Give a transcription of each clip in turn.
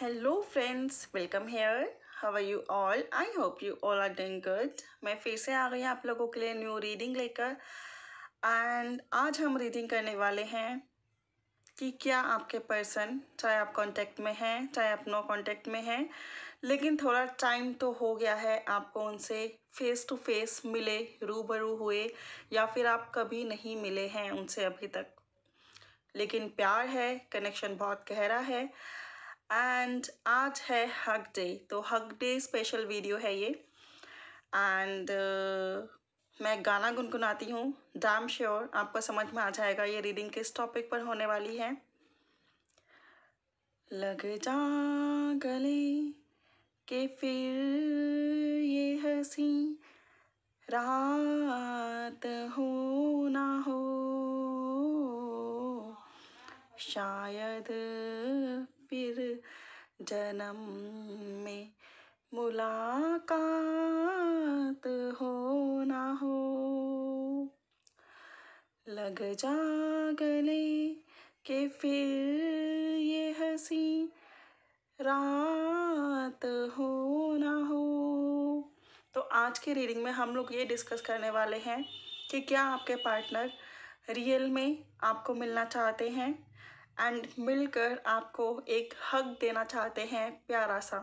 Hello friends welcome here how are you all I hope you all are doing good मैं फिर से आ गई आप लोगों के लिए न्यू रीडिंग लेकर एंड आज हम रीडिंग करने वाले हैं कि क्या आपके पर्सन चाहे आप कांटेक्ट में हैं चाहे आप नो कांटेक्ट में हैं लेकिन थोड़ा टाइम तो हो गया है आपको उनसे फेस टू फेस मिले रूबरू हुए या फिर आप कभी नहीं मिले हैं उनसे अभी तक लेकिन प्यार है कनेक्शन बहुत गहरा है एंड आज है हक डे तो हक डे स्पेशल वीडियो है ये एंड uh, मैं गाना गुनगुनाती हूँ डैम श्योर आपको समझ में आ जाएगा ये रीडिंग किस टॉपिक पर होने वाली है लग जा गले के फिर ये हसी रात हो ना हो शायद फिर जन्म में मुलाकात हो ना हो लग जा के फिर ये हसी रात हो ना हो तो आज की रीडिंग में हम लोग ये डिस्कस करने वाले हैं कि क्या आपके पार्टनर रियल में आपको मिलना चाहते हैं एंड मिलकर आपको एक हक देना चाहते हैं प्यारा सा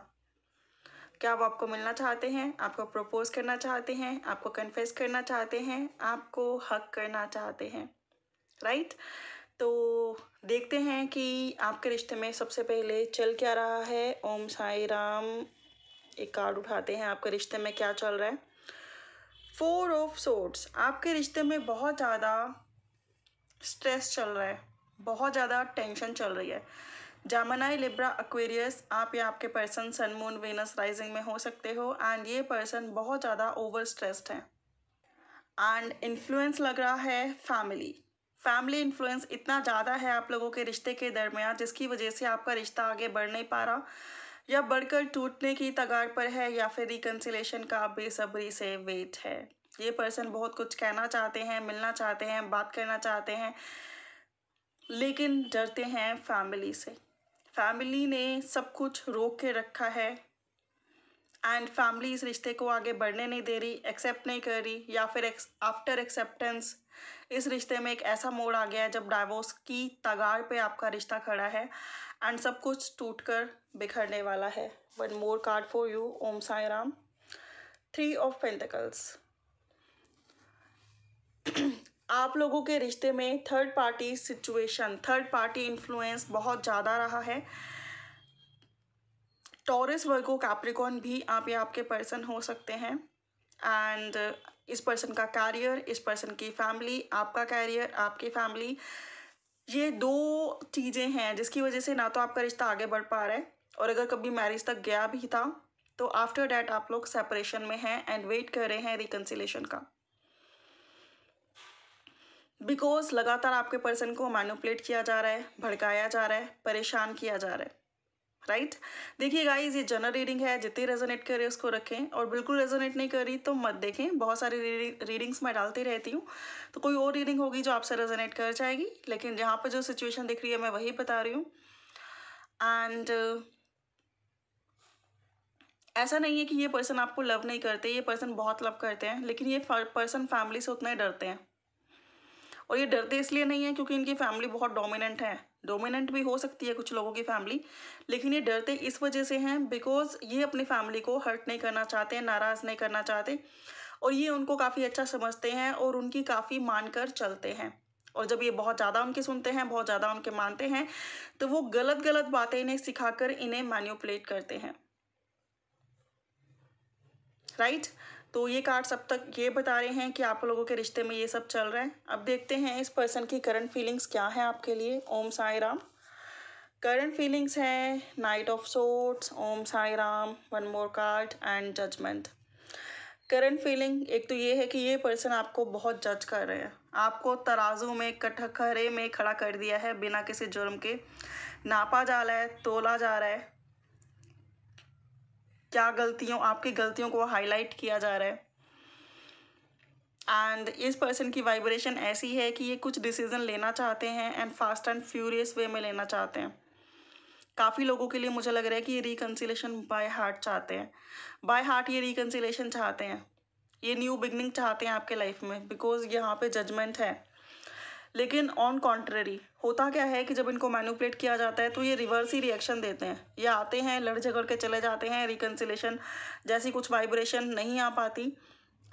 क्या वो आपको मिलना चाहते हैं आपको प्रपोज करना चाहते हैं आपको कन्फेस करना चाहते हैं आपको हक करना चाहते हैं राइट तो देखते हैं कि आपके रिश्ते में सबसे पहले चल क्या रहा है ओम साई राम एक कार्ड उठाते हैं आपके रिश्ते में क्या चल रहा है फोर ऑफ सोट्स आपके रिश्ते में बहुत ज़्यादा स्ट्रेस चल रहा है बहुत ज़्यादा टेंशन चल रही है जामनाई लिब्रा एक्वेरियस आप या आपके person sun moon Venus rising में हो सकते हो एंड ये पर्सन बहुत ज़्यादा ओवर स्ट्रेस्ड हैं एंड इन्फ्लुएंस लग रहा है फैमिली फैमिली इन्फ्लुएंस इतना ज़्यादा है आप लोगों के रिश्ते के दरमियान जिसकी वजह से आपका रिश्ता आगे बढ़ नहीं पा रहा या बढ़कर टूटने की तगार पर है या फिर रिकन्सिलेशन का बेसब्री से वेट है ये पर्सन बहुत कुछ कहना चाहते हैं मिलना चाहते हैं बात करना चाहते हैं लेकिन डरते हैं फैमिली से फैमिली ने सब कुछ रोक के रखा है एंड फैमिली इस रिश्ते को आगे बढ़ने नहीं दे रही एक्सेप्ट नहीं कर रही या फिर आफ्टर एक्सेप्टेंस इस रिश्ते में एक ऐसा मोड़ आ गया है जब डाइवोर्स की तगाड़ पे आपका रिश्ता खड़ा है एंड सब कुछ टूट कर बिखरने वाला है one more card for you Om Sai Ram three of pentacles आप लोगों के रिश्ते में third party situation third party influence बहुत ज़्यादा रहा है टॉरस वर्गो कैप्रिकॉन भी आप या आपके पर्सन हो सकते हैं एंड इस पर्सन का कैरियर इस पर्सन की फैमिली आपका कैरियर आपकी फैमिली ये दो चीज़ें हैं जिसकी वजह से ना तो आपका रिश्ता आगे बढ़ पा रहा है और अगर कभी मैरिज तक गया भी था तो आफ्टर डैट आप लोग सेपरेशन में हैं एंड वेट कर रहे हैं रिकन्सिलेशन का बिकॉज लगातार आपके पर्सन को मैनुपलेट किया जा रहा है भड़काया जा रहा है परेशान किया जा रहा है राइट देखिए गाइज ये जनरल रीडिंग है जितनी रेजोनेट करे उसको रखें और बिल्कुल रेजोनेट नहीं कर रही तो मत देखें बहुत सारी रीडिंग्स मैं डालती रहती हूँ तो कोई और रीडिंग होगी जो आपसे रेजोनेट कर जाएगी लेकिन जहाँ पर जो सिचुएशन दिख रही है मैं वही बता रही हूँ एंड ऐसा नहीं है कि ये पर्सन आपको लव नहीं करते ये पर्सन बहुत लव करते हैं लेकिन ये पर्सन फैमिली से उतना ही डरते हैं और ये डरते इसलिए नहीं है क्योंकि इनकी फैमिली बहुत डोमिनेंट है डोमिनेंट भी हो सकती है कुछ लोगों की फैमिली लेकिन ये डरते इस वजह से हैं बिकॉज ये अपनी फैमिली को हर्ट नहीं करना चाहते नाराज़ नहीं करना चाहते और ये उनको काफ़ी अच्छा समझते हैं और उनकी काफ़ी मान कर चलते हैं और जब ये बहुत ज़्यादा उनके सुनते हैं बहुत ज़्यादा उनके मानते हैं तो वो गलत गलत बातें इन्हें सिखाकर इन्हें मैन्यूपलेट करते हैं राइट right? तो ये कार्ड्स अब तक ये बता रहे हैं कि आप लोगों के रिश्ते में ये सब चल रहा है अब देखते हैं इस पर्सन की करंट फीलिंग्स क्या है आपके लिए ओम साई राम करंट फीलिंग्स है knight of swords Om Sai Ram one more card and judgement current feeling एक तो ये है कि ये पर्सन आपको बहुत जज कर रहे हैं आपको तराजू में कटखरे में खड़ा कर दिया है बिना किसी जुर्म के नापा जा रहा है तोला जा रहा है क्या गलतियों आपकी गलतियों को हाईलाइट किया जा रहा है एंड इस पर्सन की वाइब्रेशन ऐसी है कि ये कुछ डिसीज़न लेना चाहते हैं and fast and furious way में लेना चाहते हैं काफ़ी लोगों के लिए मुझे लग रहा है कि ये रिकन्सिलेशन बाय हार्ट चाहते हैं बाय हार्ट ये रिकन्सिलेशन चाहते हैं ये न्यू बिगनिंग चाहते हैं आपके लाइफ में बिकॉज यहाँ पे जजमेंट है लेकिन ऑन कॉन्ट्रेरी होता क्या है कि जब इनको मैनुपलेट किया जाता है तो ये रिवर्स ही रिएक्शन देते हैं ये आते हैं लड़ झगड़ के चले जाते हैं रिकन्सिलेशन जैसी कुछ वाइब्रेशन नहीं आ पाती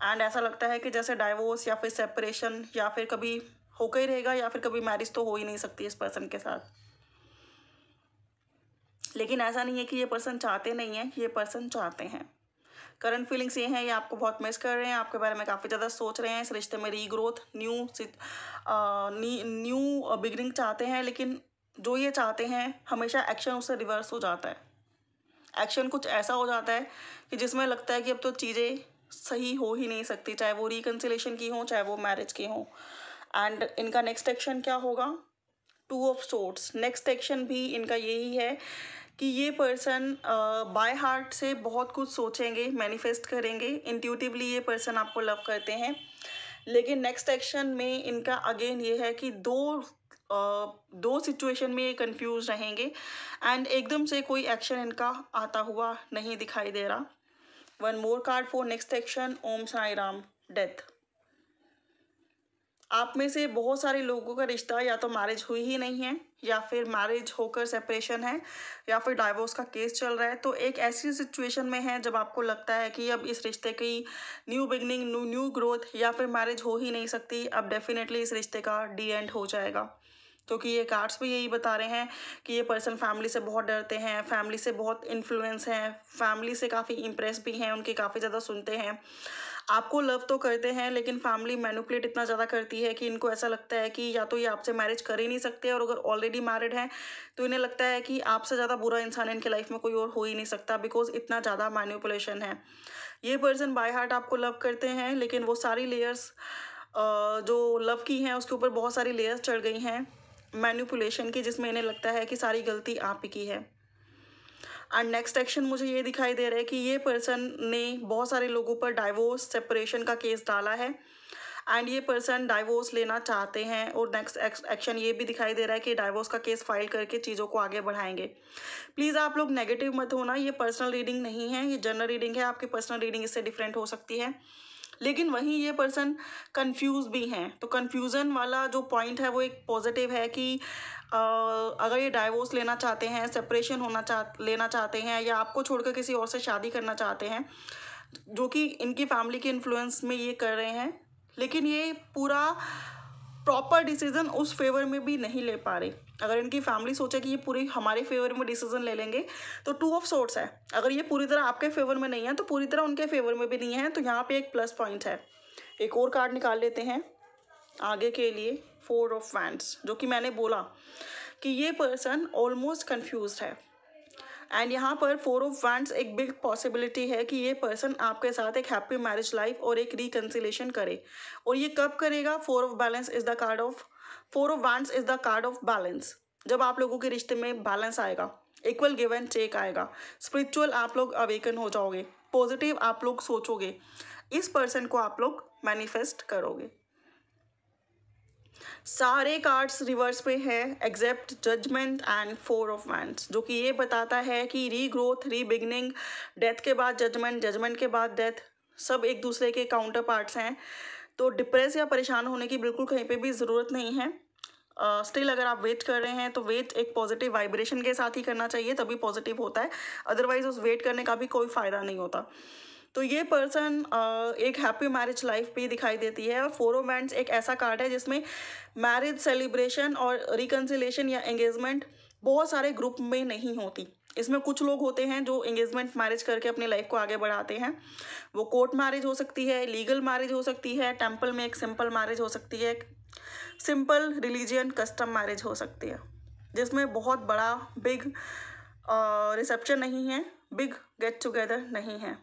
एंड ऐसा लगता है कि जैसे डाइवोर्स या फिर सेपरेशन या फिर कभी होकर ही रहेगा या फिर कभी मैरिज तो हो ही नहीं सकती इस पर्सन के साथ लेकिन ऐसा नहीं है कि ये पर्सन चाहते नहीं है ये पर्सन चाहते हैं करंट फीलिंग्स ये हैं ये आपको बहुत मिस कर रहे हैं आपके बारे में काफ़ी ज़्यादा सोच रहे हैं इस रिश्ते में रीग्रोथ न्यू न्यू बिगनिंग चाहते हैं लेकिन जो ये चाहते हैं हमेशा एक्शन उससे रिवर्स हो जाता है एक्शन कुछ ऐसा हो जाता है कि जिसमें लगता है कि अब तो चीज़ें सही हो ही नहीं सकती चाहे वो रिकन्सिलेशन की हो चाहे वो मैरिज की हो एंड इनका नेक्स्ट एक्शन क्या होगा two of swords next action भी इनका यही है कि ये पर्सन बाय हार्ट से बहुत कुछ सोचेंगे मैनिफेस्ट करेंगे इंट्यूटिवली ये पर्सन आपको लव करते हैं लेकिन नेक्स्ट एक्शन में इनका अगेन ये है कि दो आ, दो सिचुएशन में ये कंफ्यूज रहेंगे एंड एकदम से कोई एक्शन इनका आता हुआ नहीं दिखाई दे रहा one more card for next action Om Sai Ram death आप में से बहुत सारे लोगों का रिश्ता या तो मैरिज हुई ही नहीं है या फिर मैरिज होकर सेपरेशन है या फिर डाइवोर्स का केस चल रहा है तो एक ऐसी सिचुएशन में है जब आपको लगता है कि अब इस रिश्ते की new beginning new new growth या फिर मैरिज हो ही नहीं सकती अब डेफिनेटली इस रिश्ते का डी एंड हो जाएगा क्योंकि तो ये कार्ड्स भी यही बता रहे हैं कि ये पर्सन फैमिली से बहुत डरते हैं फैमिली से बहुत इन्फ्लुएंस हैं फैमिली से काफ़ी इम्प्रेस भी हैं उनके काफ़ी ज़्यादा सुनते हैं आपको लव तो करते हैं लेकिन फैमिली मैनुपलेट इतना ज़्यादा करती है कि इनको ऐसा लगता है कि या तो ये आपसे मैरिज कर ही नहीं सकते और अगर ऑलरेडी मैरिड हैं तो इन्हें लगता है कि आपसे ज़्यादा बुरा इंसान इनके लाइफ में कोई और हो ही नहीं सकता बिकॉज इतना ज़्यादा मैन्यूपुलेशन है ये पर्सन बाय हार्ट आपको लव करते हैं लेकिन वो सारी लेयर्स जो लव की हैं उसके ऊपर बहुत सारी लेयर्स चढ़ गई हैं मैन्यूपुलेशन की जिसमें इन्हें लगता है कि सारी गलती आप ही की है एंड नेक्स्ट एक्शन मुझे ये दिखाई दे रहा है कि ये पर्सन ने बहुत सारे लोगों पर डाइवोर्स सेपरेशन का केस डाला है एंड ये पर्सन डाइवोर्स लेना चाहते हैं और नेक्स्ट एक्शन ये भी दिखाई दे रहा है कि डाइवोर्स का केस फाइल करके चीज़ों को आगे बढ़ाएंगे प्लीज़ आप लोग नेगेटिव मत होना ये पर्सनल रीडिंग नहीं है ये जनरल रीडिंग है आपकी पर्सनल रीडिंग इससे डिफरेंट हो सकती है लेकिन वहीं ये पर्सन कंफ्यूज भी हैं तो कंफ्यूजन वाला जो पॉइंट है वो एक पॉजिटिव है कि आ, अगर ये डाइवोर्स लेना चाहते हैं सेपरेशन होना चाह लेना चाहते हैं या आपको छोड़कर किसी और से शादी करना चाहते हैं जो कि इनकी फैमिली के इन्फ्लुएंस में ये कर रहे हैं लेकिन ये पूरा प्रॉपर डिसीजन उस फेवर में भी नहीं ले पा रहे अगर इनकी फैमिली सोचे कि ये पूरी हमारे फेवर में डिसीजन ले लेंगे तो टू ऑफ सोर्ट्स है अगर ये पूरी तरह आपके फेवर में नहीं है तो पूरी तरह उनके फेवर में भी नहीं है तो यहाँ पे एक प्लस पॉइंट है एक और कार्ड निकाल लेते हैं आगे के लिए फोर ऑफ वैंड्स जो कि मैंने बोला कि ये पर्सन ऑलमोस्ट कन्फ्यूज है एंड यहाँ पर फोर ऑफ वैंड्स एक बिग पॉसिबिलिटी है कि ये पर्सन आपके साथ एक हैप्पी मैरिज लाइफ और एक रिकन्सिलेशन करे और ये कब करेगा four of balance is the card of four of wand is the card of balance जब आप लोगों के रिश्ते में बैलेंस आएगा इक्वल गिव एंड टेक आएगा स्पिरिचुअल आप लोग अवेकन हो जाओगे पॉजिटिव आप लोग सोचोगे इस पर्सन को आप लोग मैनिफेस्ट करोगे सारे कार्ड्स रिवर्स पे है except judgement and four of wands जो कि ये बताता है कि री ग्रोथ री बिगनिंग डेथ के बाद जजमेंट जजमेंट के बाद डेथ सब एक दूसरे के काउंटर पार्ट्स हैं तो डिप्रेस या परेशान होने की बिल्कुल कहीं पे भी ज़रूरत नहीं है स्टिल uh, अगर आप वेट कर रहे हैं तो वेट एक पॉजिटिव वाइब्रेशन के साथ ही करना चाहिए तभी पॉजिटिव होता है अदरवाइज़ उस वेट करने का भी कोई फ़ायदा नहीं होता तो ये पर्सन एक हैप्पी मैरिज लाइफ भी दिखाई देती है और फोरोमेंट्स एक ऐसा कार्ड है जिसमें मैरिज सेलिब्रेशन और रिकन्सिलेशन या एंगेजमेंट बहुत सारे ग्रुप में नहीं होती इसमें कुछ लोग होते हैं जो एंगेजमेंट मैरिज करके अपनी लाइफ को आगे बढ़ाते हैं वो कोर्ट मैरिज हो सकती है लीगल मैरिज हो सकती है टेम्पल में एक सिंपल मैरिज हो सकती है सिंपल रिलीजियन कस्टम मैरिज हो सकती है जिसमें बहुत बड़ा बिग रिसेप्शन नहीं है बिग गेट टुगेदर नहीं है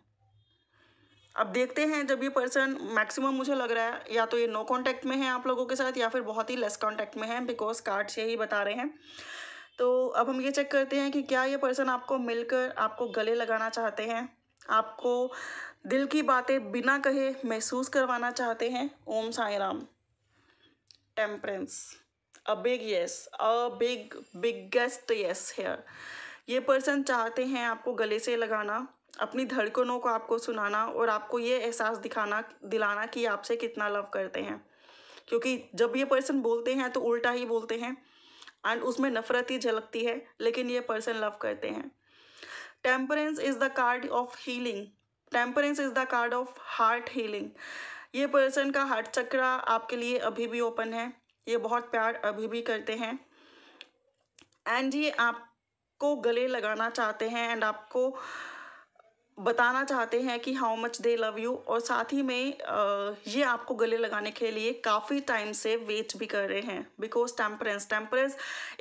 अब देखते हैं जब ये पर्सन मैक्सिमम मुझे लग रहा है या तो ये नो कांटेक्ट में है आप लोगों के साथ या फिर बहुत ही लेस कांटेक्ट में है बिकॉज कार्ड से ही बता रहे हैं तो अब हम ये चेक करते हैं कि क्या ये पर्सन आपको मिलकर आपको गले लगाना चाहते हैं आपको दिल की बातें बिना कहे महसूस करवाना चाहते हैं Om Sai Ram temperance a big yes a big biggest yes here ये पर्सन चाहते हैं आपको गले से लगाना अपनी धड़कनों को आपको सुनाना और आपको ये एहसास दिखाना दिलाना कि आपसे कितना लव करते हैं क्योंकि जब ये पर्सन बोलते हैं तो उल्टा ही बोलते हैं एंड उसमें नफरत ही झलकती है लेकिन ये पर्सन लव करते हैं temperance is the card of healing temperance is the card of heart healing ये पर्सन का हार्ट चक्रा आपके लिए अभी भी ओपन है ये बहुत प्यार अभी भी करते हैं एंड ये आपको गले लगाना चाहते हैं एंड आपको बताना चाहते हैं कि how much they love you और साथ ही में ये आपको गले लगाने के लिए काफ़ी टाइम से वेट भी कर रहे हैं बिकॉज टेम्परेंस टेम्परेंस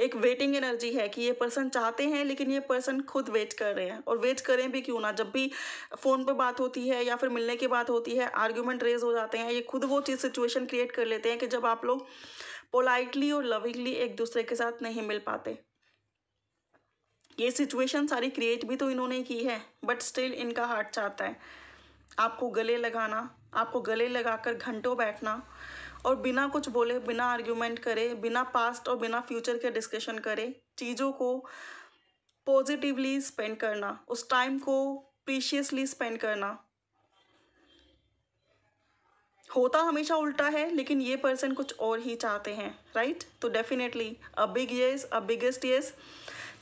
एक वेटिंग एनर्जी है कि ये पर्सन चाहते हैं लेकिन ये पर्सन खुद वेट कर रहे हैं और वेट करें भी क्यों ना जब भी फ़ोन पर बात होती है या फिर मिलने की बात होती है आर्ग्यूमेंट रेज हो जाते हैं ये खुद वो चीज़ सिचुएशन क्रिएट कर लेते हैं कि जब आप लोग पोलाइटली और लविंगली एक दूसरे के साथ नहीं मिल पाते ये सिचुएशन सारी क्रिएट भी तो इन्होंने की है बट स्टिल इनका हार्ट चाहता है आपको गले लगाना आपको गले लगाकर घंटों बैठना और बिना कुछ बोले बिना आर्ग्यूमेंट करे बिना पास्ट और बिना फ्यूचर के डिस्कशन करे चीज़ों को पॉजिटिवली स्पेंड करना उस टाइम को प्रीशियसली स्पेंड करना होता हमेशा उल्टा है लेकिन ये पर्सन कुछ और ही चाहते हैं राइट तो definitely a big yes a biggest yes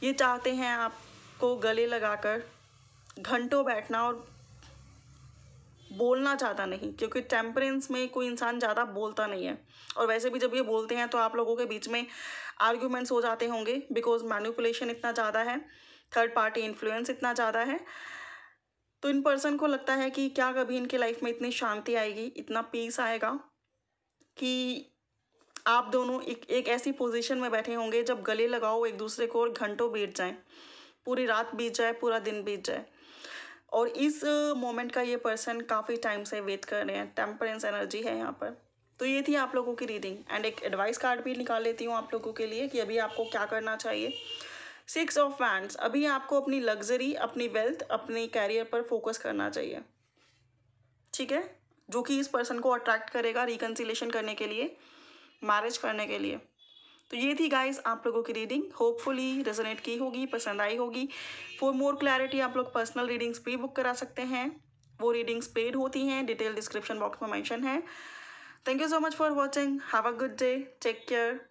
ये चाहते हैं आपको गले लगाकर घंटों बैठना और बोलना चाहता नहीं क्योंकि टेम्परेंस में कोई इंसान ज़्यादा बोलता नहीं है और वैसे भी जब ये बोलते हैं तो आप लोगों के बीच में आर्ग्यूमेंट्स हो जाते होंगे बिकॉज मैनिपुलेशन इतना ज़्यादा है थर्ड पार्टी इन्फ्लुएंस इतना ज़्यादा है तो इन पर्सन को लगता है कि क्या कभी इनके लाइफ में इतनी शांति आएगी इतना पीस आएगा कि आप दोनों एक, एक ऐसी पोजीशन में बैठे होंगे जब गले लगाओ एक दूसरे को और घंटों बीत जाए पूरी रात बीत जाए पूरा दिन बीत जाए और इस मोमेंट का ये पर्सन काफ़ी टाइम से वेट कर रहे हैं टेम्परेंस एनर्जी है यहाँ पर तो ये थी आप लोगों की रीडिंग एंड एक एडवाइस कार्ड भी निकाल लेती हूँ आप लोगों के लिए कि अभी आपको क्या करना चाहिए सिक्स ऑफ वैंड्स अभी आपको अपनी लग्जरी अपनी वेल्थ अपने कैरियर पर फोकस करना चाहिए ठीक है जो कि इस पर्सन को अट्रैक्ट करेगा रिकन्सिलेशन करने के लिए मैरिज करने के लिए तो ये थी गाइस आप लोगों की रीडिंग होपफुली रेजोनेट की होगी पसंद आई होगी फॉर मोर क्लैरिटी आप लोग पर्सनल रीडिंग्स भी बुक करा सकते हैं वो रीडिंग्स पेड होती हैं डिटेल डिस्क्रिप्शन बॉक्स में मैंशन है thank you so much for watching have a good day take care